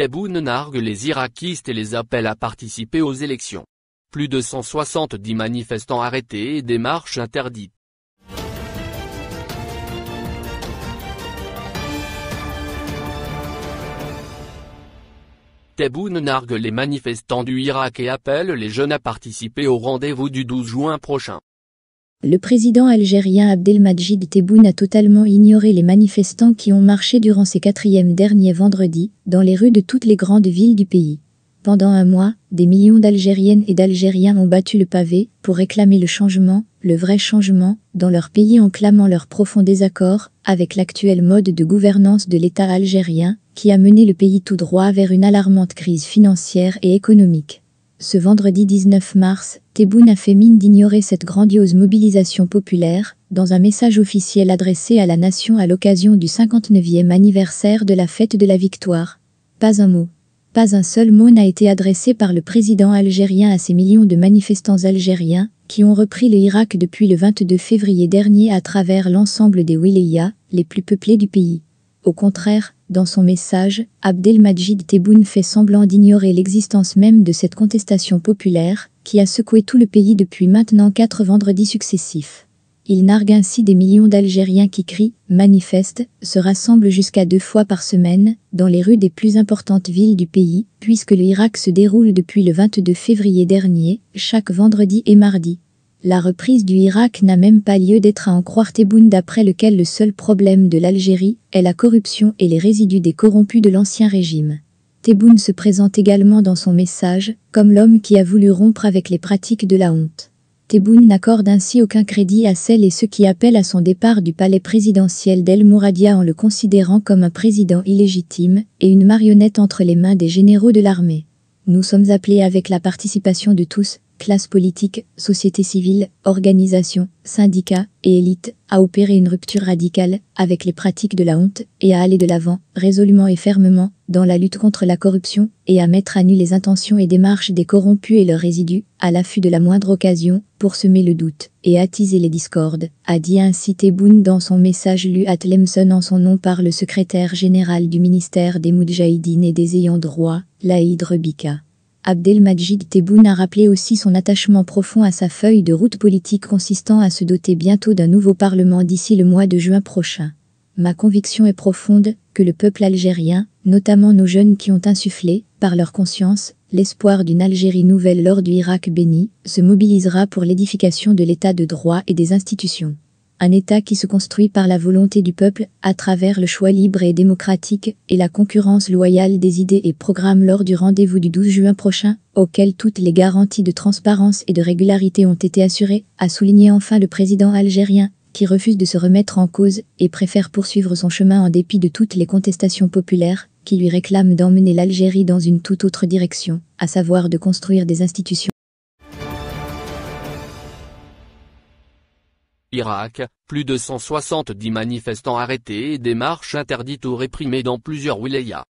Tebboune nargue les irakistes et les appelle à participer aux élections. Plus de 170 manifestants arrêtés et démarches interdites. Tebboune nargue les manifestants du Irak et appelle les jeunes à participer au rendez-vous du 12 juin prochain. Le président algérien Abdelmadjid Tebboune a totalement ignoré les manifestants qui ont marché durant ces quatrièmes derniers vendredis dans les rues de toutes les grandes villes du pays. Pendant un mois, des millions d'Algériennes et d'Algériens ont battu le pavé pour réclamer le changement, le vrai changement, dans leur pays en clamant leur profond désaccord avec l'actuel mode de gouvernance de l'État algérien qui a mené le pays tout droit vers une alarmante crise financière et économique. Ce vendredi 19 mars, Tebboune a fait mine d'ignorer cette grandiose mobilisation populaire, dans un message officiel adressé à la nation à l'occasion du 59e anniversaire de la fête de la victoire. Pas un mot. Pas un seul mot n'a été adressé par le président algérien à ces millions de manifestants algériens qui ont repris le Irak depuis le 22 février dernier à travers l'ensemble des wilayas les plus peuplés du pays. Au contraire, dans son message, Abdelmajid Tebboune fait semblant d'ignorer l'existence même de cette contestation populaire qui a secoué tout le pays depuis maintenant quatre vendredis successifs. Il nargue ainsi des millions d'Algériens qui crient, manifestent, se rassemblent jusqu'à deux fois par semaine dans les rues des plus importantes villes du pays, puisque l'Irak se déroule depuis le 22 février dernier, chaque vendredi et mardi. La reprise du Irak n'a même pas lieu d'être à en croire Tebboune d'après lequel le seul problème de l'Algérie est la corruption et les résidus des corrompus de l'ancien régime. Tebboune se présente également dans son message comme l'homme qui a voulu rompre avec les pratiques de la honte. Tebboune n'accorde ainsi aucun crédit à celles et ceux qui appellent à son départ du palais présidentiel d'El Mouradia en le considérant comme un président illégitime et une marionnette entre les mains des généraux de l'armée. Nous sommes appelés avec la participation de tous classe politique, société civile, organisations, syndicats et élites, à opérer une rupture radicale avec les pratiques de la honte et à aller de l'avant, résolument et fermement, dans la lutte contre la corruption et à mettre à nu les intentions et démarches des corrompus et leurs résidus, à l'affût de la moindre occasion, pour semer le doute et attiser les discordes, a dit ainsi Tebboune dans son message lu à Tlemcen en son nom par le secrétaire général du ministère des Moudjahidines et des ayants droit, Laïd Rebika. Abdelmajid Tebboune a rappelé aussi son attachement profond à sa feuille de route politique consistant à se doter bientôt d'un nouveau parlement d'ici le mois de juin prochain. Ma conviction est profonde que le peuple algérien, notamment nos jeunes qui ont insufflé, par leur conscience, l'espoir d'une Algérie nouvelle lors du Irak béni, se mobilisera pour l'édification de l'état de droit et des institutions un État qui se construit par la volonté du peuple, à travers le choix libre et démocratique, et la concurrence loyale des idées et programmes lors du rendez-vous du 12 juin prochain, auquel toutes les garanties de transparence et de régularité ont été assurées, a souligné enfin le président algérien, qui refuse de se remettre en cause et préfère poursuivre son chemin en dépit de toutes les contestations populaires qui lui réclament d'emmener l'Algérie dans une toute autre direction, à savoir de construire des institutions Irak, plus de 170 manifestants arrêtés et des marches interdites ou réprimées dans plusieurs wilayas.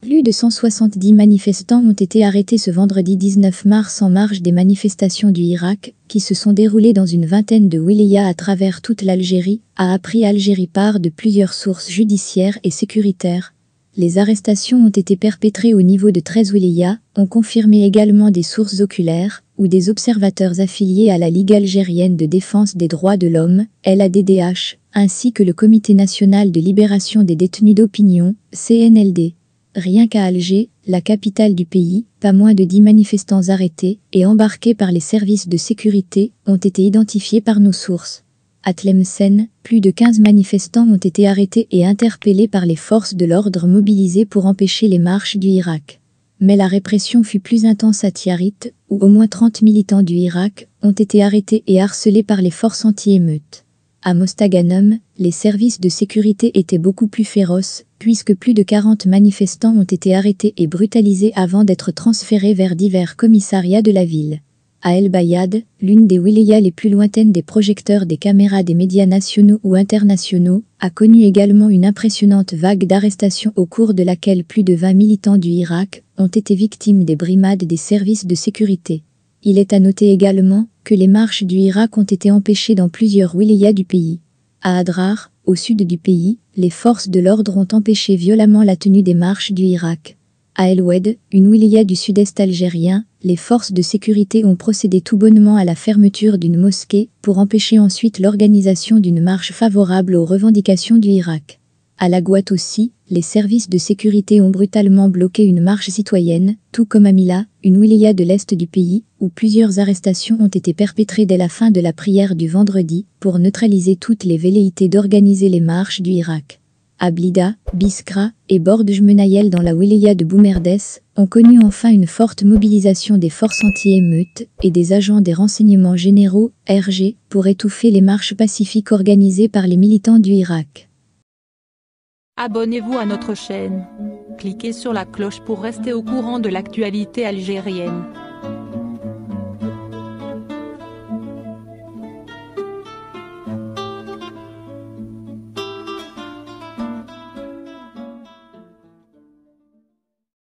Plus de 170 manifestants ont été arrêtés ce vendredi 19 mars en marge des manifestations du Irak, qui se sont déroulées dans une vingtaine de wilayas à travers toute l'Algérie, a appris Algérie part de plusieurs sources judiciaires et sécuritaires, les arrestations ont été perpétrées au niveau de 13 wilayas, ont confirmé également des sources oculaires ou des observateurs affiliés à la Ligue algérienne de défense des droits de l'homme, LADDH, ainsi que le Comité national de libération des détenus d'opinion, CNLD. Rien qu'à Alger, la capitale du pays, pas moins de 10 manifestants arrêtés et embarqués par les services de sécurité ont été identifiés par nos sources. À Tlemcen, plus de 15 manifestants ont été arrêtés et interpellés par les forces de l'ordre mobilisées pour empêcher les marches du Irak. Mais la répression fut plus intense à Tiarit, où au moins 30 militants du Irak ont été arrêtés et harcelés par les forces anti-émeutes. À Mostaganum, les services de sécurité étaient beaucoup plus féroces, puisque plus de 40 manifestants ont été arrêtés et brutalisés avant d'être transférés vers divers commissariats de la ville à El Bayad, l'une des wilayas les plus lointaines des projecteurs des caméras des médias nationaux ou internationaux, a connu également une impressionnante vague d'arrestations au cours de laquelle plus de 20 militants du Irak ont été victimes des brimades des services de sécurité. Il est à noter également que les marches du Irak ont été empêchées dans plusieurs wilayas du pays. À Adrar, au sud du pays, les forces de l'ordre ont empêché violemment la tenue des marches du Irak. À El une wilaya du sud-est algérien, les forces de sécurité ont procédé tout bonnement à la fermeture d'une mosquée pour empêcher ensuite l'organisation d'une marche favorable aux revendications du Irak. À la aussi, les services de sécurité ont brutalement bloqué une marche citoyenne, tout comme à Mila, une wilaya de l'est du pays, où plusieurs arrestations ont été perpétrées dès la fin de la prière du vendredi pour neutraliser toutes les velléités d'organiser les marches du Irak à Blida, Biskra et bordj dans la wilaya de Boumerdès, ont connu enfin une forte mobilisation des forces anti-émeutes et des agents des renseignements généraux, RG, pour étouffer les marches pacifiques organisées par les militants du Irak. Abonnez-vous à notre chaîne. Cliquez sur la cloche pour rester au courant de l'actualité algérienne.